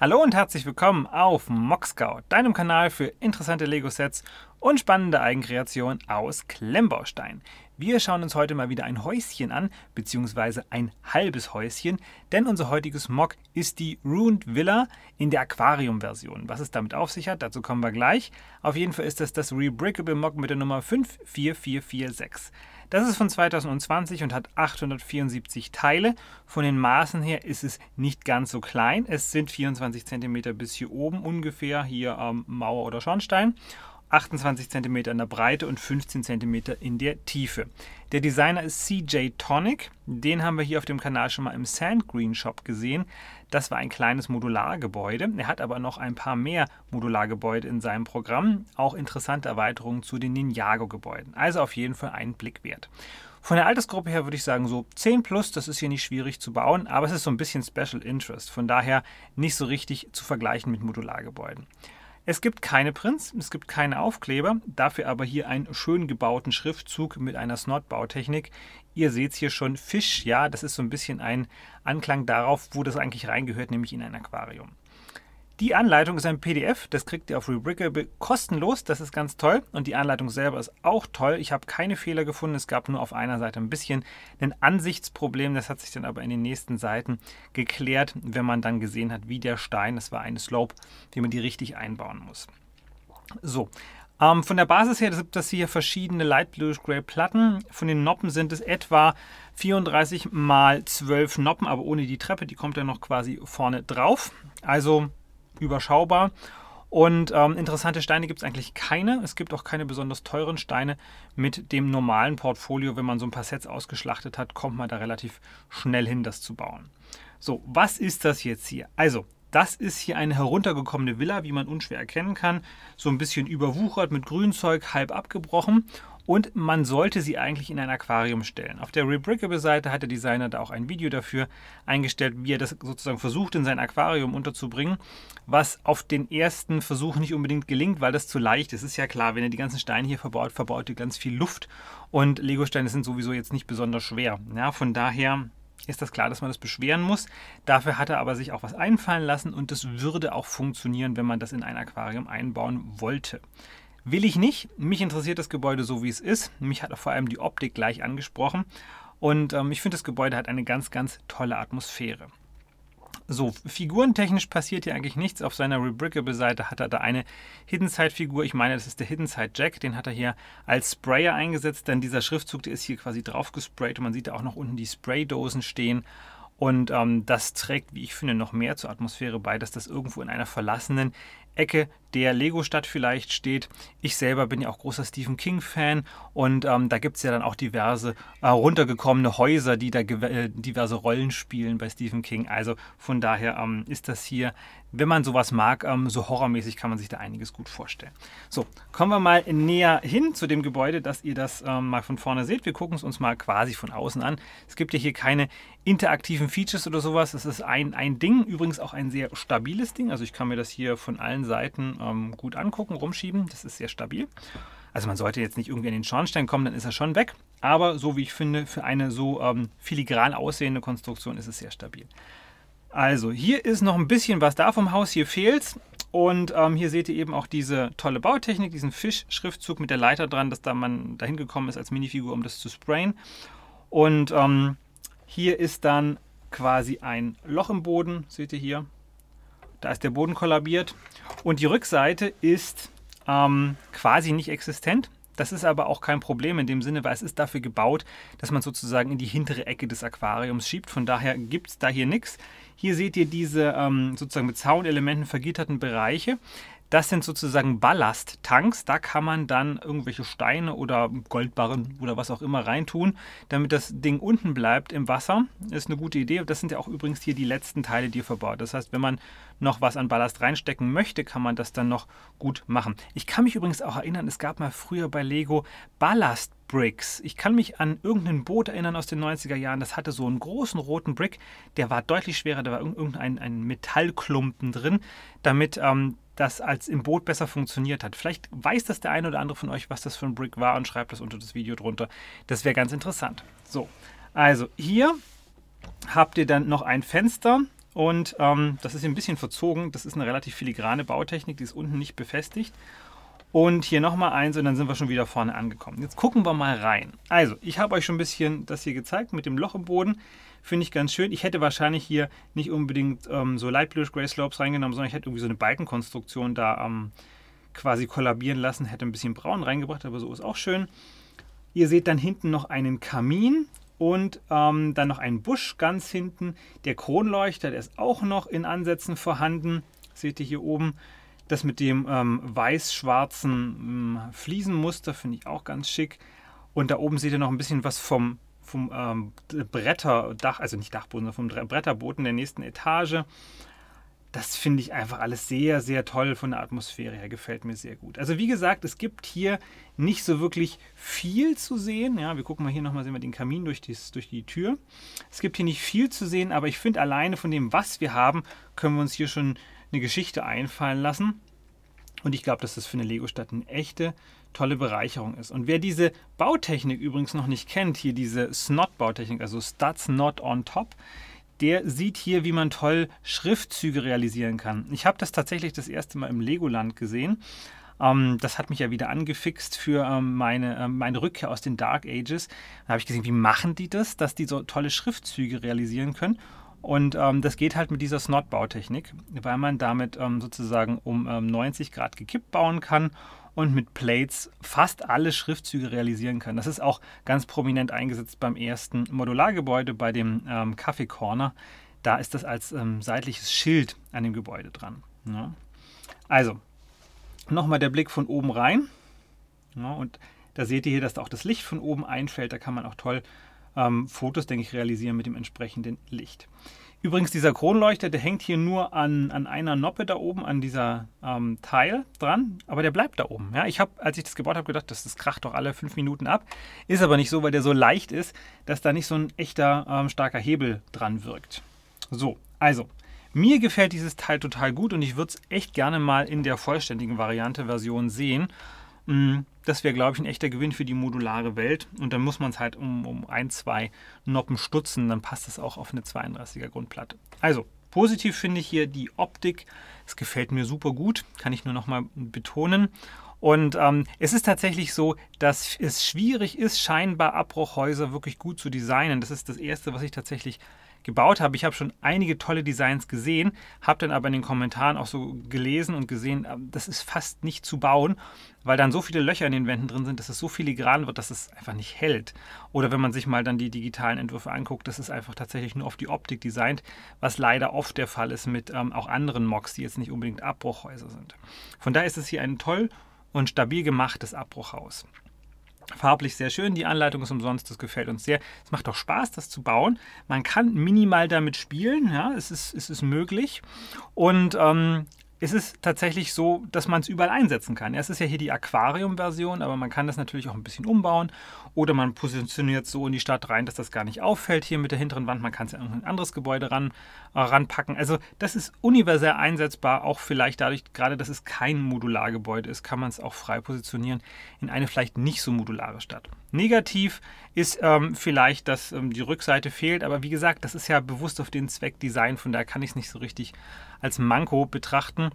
Hallo und herzlich willkommen auf Moxcow, deinem Kanal für interessante Lego-Sets und spannende Eigenkreation aus Klemmbaustein. Wir schauen uns heute mal wieder ein Häuschen an, beziehungsweise ein halbes Häuschen, denn unser heutiges Mock ist die Ruined Villa in der Aquarium-Version. Was es damit auf sich hat, dazu kommen wir gleich. Auf jeden Fall ist das das Rebrickable Mock mit der Nummer 54446. Das ist von 2020 und hat 874 Teile. Von den Maßen her ist es nicht ganz so klein. Es sind 24 cm bis hier oben ungefähr, hier ähm, Mauer oder Schornstein. 28 cm in der Breite und 15 cm in der Tiefe. Der Designer ist CJ Tonic. Den haben wir hier auf dem Kanal schon mal im Sand Green Shop gesehen. Das war ein kleines Modulargebäude. Er hat aber noch ein paar mehr Modulargebäude in seinem Programm. Auch interessante Erweiterungen zu den Ninjago-Gebäuden. Also auf jeden Fall einen Blick wert. Von der Altersgruppe her würde ich sagen, so 10 plus, das ist hier nicht schwierig zu bauen, aber es ist so ein bisschen Special Interest. Von daher nicht so richtig zu vergleichen mit Modulargebäuden. Es gibt keine Prints, es gibt keine Aufkleber, dafür aber hier einen schön gebauten Schriftzug mit einer Snot-Bautechnik. Ihr seht hier schon Fisch, ja, das ist so ein bisschen ein Anklang darauf, wo das eigentlich reingehört, nämlich in ein Aquarium. Die Anleitung ist ein PDF, das kriegt ihr auf Rebrickable kostenlos, das ist ganz toll und die Anleitung selber ist auch toll. Ich habe keine Fehler gefunden, es gab nur auf einer Seite ein bisschen ein Ansichtsproblem, das hat sich dann aber in den nächsten Seiten geklärt, wenn man dann gesehen hat, wie der Stein, das war eine Slope, wie man die richtig einbauen muss. So, ähm, von der Basis her sind das hier verschiedene Light Bluish Gray Platten. Von den Noppen sind es etwa 34 mal 12 Noppen, aber ohne die Treppe, die kommt ja noch quasi vorne drauf. Also überschaubar. Und ähm, interessante Steine gibt es eigentlich keine. Es gibt auch keine besonders teuren Steine. Mit dem normalen Portfolio, wenn man so ein paar Sets ausgeschlachtet hat, kommt man da relativ schnell hin, das zu bauen. So, was ist das jetzt hier? Also, das ist hier eine heruntergekommene Villa, wie man unschwer erkennen kann. So ein bisschen überwuchert mit Grünzeug, halb abgebrochen und man sollte sie eigentlich in ein Aquarium stellen. Auf der Rebrickable-Seite hat der Designer da auch ein Video dafür eingestellt, wie er das sozusagen versucht, in sein Aquarium unterzubringen, was auf den ersten Versuch nicht unbedingt gelingt, weil das zu leicht ist. Ist ja klar, wenn er die ganzen Steine hier verbaut, verbaut ihr ganz viel Luft und Legosteine sind sowieso jetzt nicht besonders schwer. Ja, von daher ist das klar, dass man das beschweren muss. Dafür hat er aber sich auch was einfallen lassen und das würde auch funktionieren, wenn man das in ein Aquarium einbauen wollte. Will ich nicht. Mich interessiert das Gebäude so, wie es ist. Mich hat vor allem die Optik gleich angesprochen. Und ähm, ich finde, das Gebäude hat eine ganz, ganz tolle Atmosphäre. So, figurentechnisch passiert hier eigentlich nichts. Auf seiner Rebrickable-Seite hat er da eine Hidden Side-Figur. Ich meine, das ist der Hidden Side Jack. Den hat er hier als Sprayer eingesetzt, denn dieser Schriftzug, der ist hier quasi drauf gesprayt. Und man sieht da auch noch unten die Spraydosen stehen. Und ähm, das trägt, wie ich finde, noch mehr zur Atmosphäre bei, dass das irgendwo in einer verlassenen Ecke der Lego-Stadt vielleicht steht. Ich selber bin ja auch großer Stephen King-Fan und ähm, da gibt es ja dann auch diverse äh, runtergekommene Häuser, die da äh, diverse Rollen spielen bei Stephen King. Also von daher ähm, ist das hier, wenn man sowas mag, ähm, so horrormäßig kann man sich da einiges gut vorstellen. So, kommen wir mal näher hin zu dem Gebäude, dass ihr das ähm, mal von vorne seht. Wir gucken es uns mal quasi von außen an. Es gibt ja hier keine interaktiven Features oder sowas. Es ist ein, ein Ding, übrigens auch ein sehr stabiles Ding. Also ich kann mir das hier von allen Seiten ähm, gut angucken, rumschieben. Das ist sehr stabil. Also man sollte jetzt nicht irgendwie in den Schornstein kommen, dann ist er schon weg. Aber so wie ich finde, für eine so ähm, filigran aussehende Konstruktion ist es sehr stabil. Also hier ist noch ein bisschen was da vom Haus, hier fehlt und ähm, hier seht ihr eben auch diese tolle Bautechnik, diesen Fischschriftzug mit der Leiter dran, dass da man dahin gekommen ist als Minifigur, um das zu sprayen. Und ähm, hier ist dann quasi ein Loch im Boden, seht ihr hier. Da ist der Boden kollabiert. Und die Rückseite ist ähm, quasi nicht existent. Das ist aber auch kein Problem in dem Sinne, weil es ist dafür gebaut, dass man sozusagen in die hintere Ecke des Aquariums schiebt. Von daher gibt es da hier nichts. Hier seht ihr diese ähm, sozusagen mit Zaunelementen vergitterten Bereiche. Das sind sozusagen Ballasttanks. Da kann man dann irgendwelche Steine oder Goldbarren oder was auch immer reintun, damit das Ding unten bleibt im Wasser. Ist eine gute Idee. Das sind ja auch übrigens hier die letzten Teile, die ihr verbaut. Das heißt, wenn man noch was an Ballast reinstecken möchte, kann man das dann noch gut machen. Ich kann mich übrigens auch erinnern, es gab mal früher bei Lego Ballast Bricks. Ich kann mich an irgendein Boot erinnern aus den 90er Jahren, das hatte so einen großen roten Brick, der war deutlich schwerer, da war irgendein ein Metallklumpen drin, damit ähm, das als im Boot besser funktioniert hat. Vielleicht weiß das der eine oder andere von euch, was das für ein Brick war und schreibt das unter das Video drunter. Das wäre ganz interessant. So, also hier habt ihr dann noch ein Fenster und ähm, das ist ein bisschen verzogen. Das ist eine relativ filigrane Bautechnik, die ist unten nicht befestigt. Und hier nochmal eins und dann sind wir schon wieder vorne angekommen. Jetzt gucken wir mal rein. Also, ich habe euch schon ein bisschen das hier gezeigt mit dem Loch im Boden. Finde ich ganz schön. Ich hätte wahrscheinlich hier nicht unbedingt ähm, so Light Blue Gray Slopes reingenommen, sondern ich hätte irgendwie so eine Balkenkonstruktion da ähm, quasi kollabieren lassen. Hätte ein bisschen braun reingebracht, aber so ist auch schön. Ihr seht dann hinten noch einen Kamin und ähm, dann noch einen Busch ganz hinten. Der Kronleuchter, der ist auch noch in Ansätzen vorhanden. Seht ihr hier oben. Das mit dem ähm, weiß-schwarzen ähm, Fliesenmuster finde ich auch ganz schick. Und da oben seht ihr noch ein bisschen was vom, vom ähm, Bretterdach, also nicht Dachboden, sondern vom Bretterboden der nächsten Etage. Das finde ich einfach alles sehr, sehr toll von der Atmosphäre her. Gefällt mir sehr gut. Also wie gesagt, es gibt hier nicht so wirklich viel zu sehen. Ja, wir gucken mal hier nochmal, sehen wir den Kamin durch, dies, durch die Tür. Es gibt hier nicht viel zu sehen, aber ich finde alleine von dem, was wir haben, können wir uns hier schon eine Geschichte einfallen lassen. Und ich glaube, dass das für eine Lego-Stadt eine echte, tolle Bereicherung ist. Und wer diese Bautechnik übrigens noch nicht kennt, hier diese Snot-Bautechnik, also Stats Not on Top, der sieht hier, wie man toll Schriftzüge realisieren kann. Ich habe das tatsächlich das erste Mal im Legoland gesehen. Ähm, das hat mich ja wieder angefixt für ähm, meine, äh, meine Rückkehr aus den Dark Ages. Da habe ich gesehen, wie machen die das, dass die so tolle Schriftzüge realisieren können. Und ähm, das geht halt mit dieser Snot-Bautechnik, weil man damit ähm, sozusagen um ähm, 90 Grad gekippt bauen kann und mit Plates fast alle Schriftzüge realisieren kann. Das ist auch ganz prominent eingesetzt beim ersten Modulargebäude, bei dem ähm, Café Corner. Da ist das als ähm, seitliches Schild an dem Gebäude dran. Ja. Ne? Also, nochmal der Blick von oben rein. Ja, ne? und da seht ihr hier, dass da auch das Licht von oben einfällt. Da kann man auch toll ähm, Fotos, denke ich, realisieren mit dem entsprechenden Licht. Übrigens, dieser Kronleuchter, der hängt hier nur an, an einer Noppe da oben, an dieser ähm, Teil dran, aber der bleibt da oben. Ja, ich habe, als ich das gebaut habe, gedacht, das, das kracht doch alle fünf Minuten ab. Ist aber nicht so, weil der so leicht ist, dass da nicht so ein echter ähm, starker Hebel dran wirkt. So, also, mir gefällt dieses Teil total gut und ich würde es echt gerne mal in der vollständigen Variante Version sehen. Mm, das wäre, glaube ich, ein echter Gewinn für die modulare Welt. Und dann muss man es halt um, um ein, zwei Noppen stutzen, dann passt es auch auf eine 32er Grundplatte. Also, positiv finde ich hier die Optik. Es gefällt mir super gut, kann ich nur nochmal betonen. Und ähm, es ist tatsächlich so, dass es schwierig ist, scheinbar Abbruchhäuser wirklich gut zu designen. Das ist das Erste, was ich tatsächlich gebaut habe. Ich habe schon einige tolle Designs gesehen, habe dann aber in den Kommentaren auch so gelesen und gesehen, ähm, das ist fast nicht zu bauen, weil dann so viele Löcher in den Wänden drin sind, dass es so filigran wird, dass es einfach nicht hält. Oder wenn man sich mal dann die digitalen Entwürfe anguckt, das ist einfach tatsächlich nur auf die Optik designt, was leider oft der Fall ist mit ähm, auch anderen Mocks, die jetzt nicht unbedingt Abbruchhäuser sind. Von daher ist es hier ein toll und stabil gemachtes Abbruchhaus. Farblich sehr schön, die Anleitung ist umsonst, das gefällt uns sehr. Es macht doch Spaß, das zu bauen. Man kann minimal damit spielen, ja, es ist, es ist möglich. Und ähm, ist es tatsächlich so, dass man es überall einsetzen kann. Es ist ja hier die Aquarium-Version, aber man kann das natürlich auch ein bisschen umbauen oder man positioniert es so in die Stadt rein, dass das gar nicht auffällt hier mit der hinteren Wand. Man kann es ja an ein anderes Gebäude ran, äh, ranpacken. Also das ist universell einsetzbar, auch vielleicht dadurch, gerade dass es kein Modulargebäude ist, kann man es auch frei positionieren in eine vielleicht nicht so modulare Stadt. Negativ ist ähm, vielleicht, dass ähm, die Rückseite fehlt, aber wie gesagt, das ist ja bewusst auf den Zweck Design, von daher kann ich es nicht so richtig als Manko betrachten.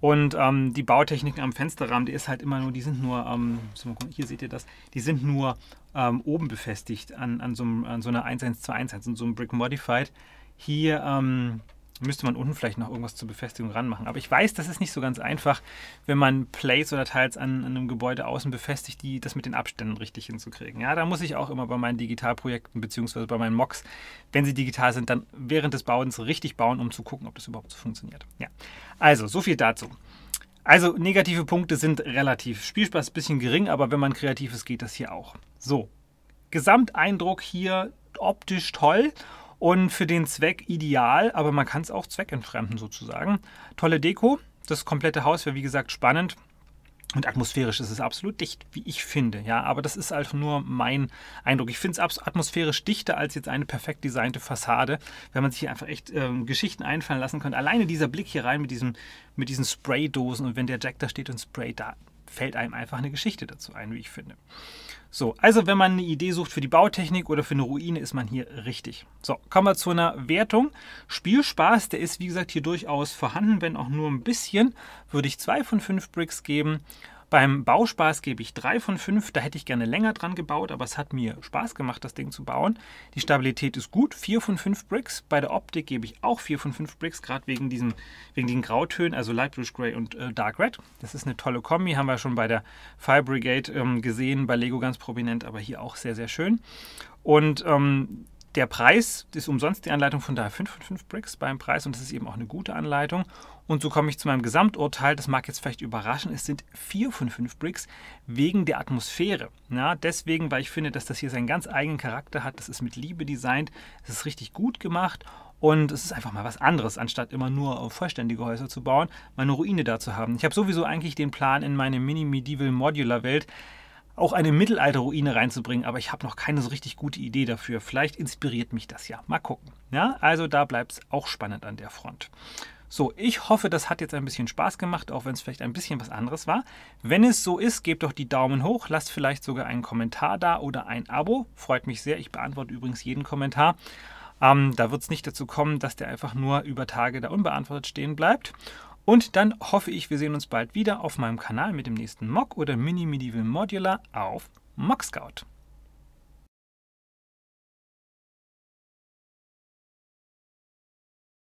Und ähm, die Bautechniken am Fensterrahmen, die ist halt immer nur, die sind nur, ähm, gucken, hier seht ihr das, die sind nur ähm, oben befestigt an, an, so, an so einer 11211, an so einem Brick Modified. Hier ähm, müsste man unten vielleicht noch irgendwas zur Befestigung ranmachen. Aber ich weiß, das ist nicht so ganz einfach, wenn man Plates oder Teils an, an, einem Gebäude außen befestigt, die das mit den Abständen richtig hinzukriegen. Ja, da muss ich auch immer bei meinen Digitalprojekten bzw. bei meinen Mocks, wenn sie digital sind, dann während des Bauens richtig bauen, um zu gucken, ob das überhaupt so funktioniert. Ja, also so viel dazu. Also negative Punkte sind relativ. Spielspaß ist ein bisschen gering, aber wenn man kreativ ist, geht das hier auch. So, Gesamteindruck hier optisch toll und für den Zweck ideal, aber man kann es auch zweckentfremden sozusagen. Tolle Deko, das komplette Haus wäre wie gesagt spannend. Und atmosphärisch ist es absolut dicht, wie ich finde. Ja, aber das ist einfach nur mein Eindruck. Ich finde es atmosphärisch dichter als jetzt eine perfekt designte Fassade, wenn man sich hier einfach echt ähm, Geschichten einfallen lassen könnte. Alleine dieser Blick hier rein mit, diesem, mit diesen Spraydosen und wenn der Jack da steht und Spray da fällt einem einfach eine Geschichte dazu ein, wie ich finde. So, also wenn man eine Idee sucht für die Bautechnik oder für eine Ruine, ist man hier richtig. So, kommen wir zu einer Wertung. Spielspaß, der ist wie gesagt hier durchaus vorhanden, wenn auch nur ein bisschen, würde ich zwei von fünf Bricks geben. Beim Bauspaß gebe ich 3 von 5. Da hätte ich gerne länger dran gebaut, aber es hat mir Spaß gemacht, das Ding zu bauen. Die Stabilität ist gut, 4 von 5 Bricks. Bei der Optik gebe ich auch 4 von 5 Bricks, gerade wegen, diesem, wegen diesen Grautönen, also Light Blue Gray und äh, Dark Red. Das ist eine tolle Kombi, haben wir schon bei der Fire Brigade ähm, gesehen, bei Lego ganz prominent, aber hier auch sehr, sehr schön. Und ähm, der Preis ist umsonst die Anleitung von daher 5 von 5 Bricks beim Preis und das ist eben auch eine gute Anleitung. Und so komme ich zu meinem Gesamturteil. Das mag jetzt vielleicht überraschen, es sind 4 von 5 Bricks wegen der Atmosphäre. Ja, deswegen, weil ich finde, dass das hier seinen ganz eigenen Charakter hat. Das ist mit Liebe designt, es ist richtig gut gemacht und es ist einfach mal was anderes, anstatt immer nur vollständige Häuser zu bauen, mal eine Ruine da zu haben. Ich habe sowieso eigentlich den Plan in meine Mini-Medieval-Modular-Welt, auch eine Mittelalterruine reinzubringen, aber ich habe noch keine so richtig gute Idee dafür. Vielleicht inspiriert mich das ja. Mal gucken. Ja, also da bleibt es auch spannend an der Front. So, ich hoffe, das hat jetzt ein bisschen Spaß gemacht, auch wenn es vielleicht ein bisschen was anderes war. Wenn es so ist, gebt doch die Daumen hoch, lasst vielleicht sogar einen Kommentar da oder ein Abo. Freut mich sehr. Ich beantworte übrigens jeden Kommentar. Ähm, da wird es nicht dazu kommen, dass der einfach nur über Tage da unbeantwortet stehen bleibt. Und dann hoffe ich, wir sehen uns bald wieder auf meinem Kanal mit dem nächsten Mock oder Mini Medieval Modular auf MockScout.